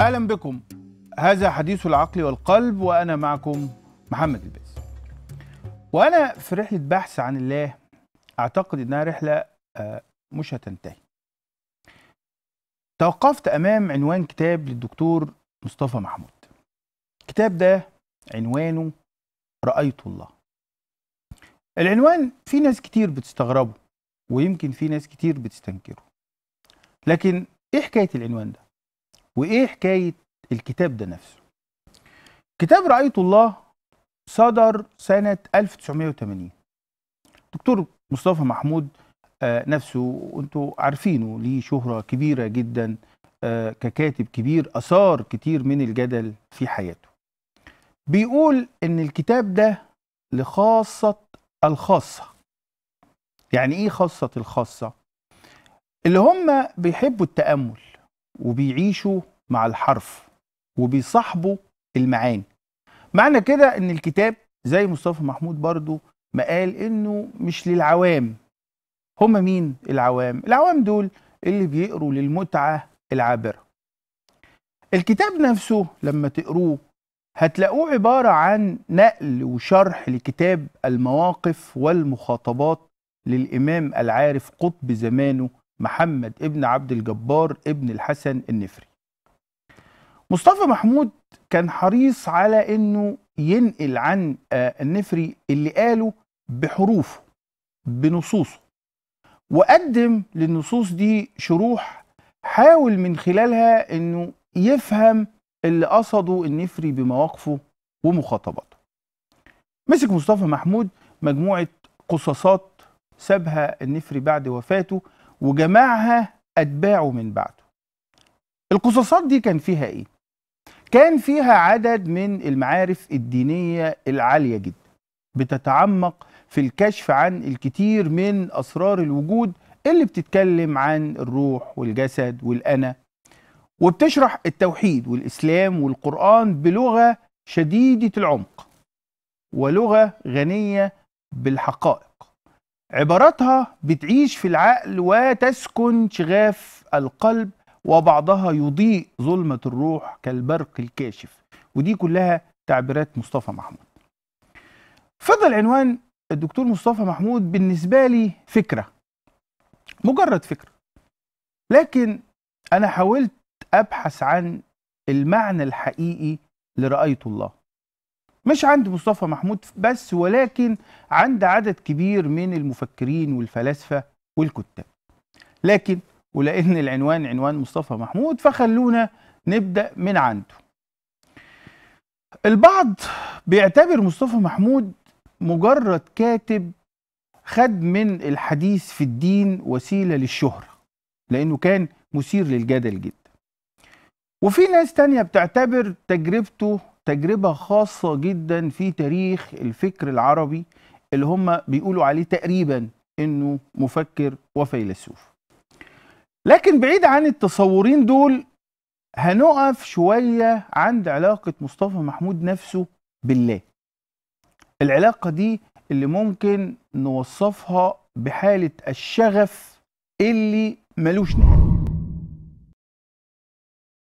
اهلا بكم هذا حديث العقل والقلب وانا معكم محمد الباز وانا في رحله بحث عن الله اعتقد انها رحله آه، مش هتنتهي توقفت امام عنوان كتاب للدكتور مصطفى محمود الكتاب ده عنوانه رايت الله العنوان في ناس كتير بتستغربه ويمكن في ناس كتير بتستنكره لكن ايه حكايه العنوان ده وايه حكايه الكتاب ده نفسه كتاب رايت الله صدر سنه 1980 دكتور مصطفى محمود آه، نفسه انتوا عارفينه ليه شهره كبيره جدا آه، ككاتب كبير اثار كتير من الجدل في حياته بيقول ان الكتاب ده لخاصه الخاصه يعني ايه خاصه الخاصه اللي هم بيحبوا التامل وبيعيشوا مع الحرف وبيصاحبوا المعاني معنى كده ان الكتاب زي مصطفى محمود برضو ما قال انه مش للعوام هم مين العوام العوام دول اللي بيقروا للمتعة العابرة الكتاب نفسه لما تقروه هتلاقوه عبارة عن نقل وشرح لكتاب المواقف والمخاطبات للإمام العارف قطب زمانه محمد ابن عبد الجبار ابن الحسن النفري مصطفى محمود كان حريص على انه ينقل عن آه، النفري اللي قاله بحروفه بنصوصه وقدم للنصوص دي شروح حاول من خلالها انه يفهم اللي قصده النفري بمواقفه ومخاطباته مسك مصطفى محمود مجموعة قصاصات سابها النفري بعد وفاته وجمعها أتباعه من بعده القصاصات دي كان فيها إيه؟ كان فيها عدد من المعارف الدينية العالية جدا بتتعمق في الكشف عن الكثير من أسرار الوجود اللي بتتكلم عن الروح والجسد والأنا وبتشرح التوحيد والإسلام والقرآن بلغة شديدة العمق ولغة غنية بالحقائق عباراتها بتعيش في العقل وتسكن شغاف القلب وبعضها يضيء ظلمة الروح كالبرق الكاشف ودي كلها تعبيرات مصطفى محمود فضل عنوان الدكتور مصطفى محمود بالنسبة لي فكرة مجرد فكرة لكن أنا حاولت أبحث عن المعنى الحقيقي لرأيت الله مش عند مصطفى محمود بس ولكن عند عدد كبير من المفكرين والفلاسفة والكتاب لكن ولأن العنوان عنوان مصطفى محمود فخلونا نبدأ من عنده البعض بيعتبر مصطفى محمود مجرد كاتب خد من الحديث في الدين وسيلة للشهرة لأنه كان مثير للجدل جدا وفي ناس تانية بتعتبر تجربته تجربة خاصة جدا في تاريخ الفكر العربي اللي هم بيقولوا عليه تقريبا انه مفكر وفيلسوف لكن بعيد عن التصورين دول هنقف شوية عند علاقة مصطفى محمود نفسه بالله العلاقة دي اللي ممكن نوصفها بحالة الشغف اللي ملوش نهاية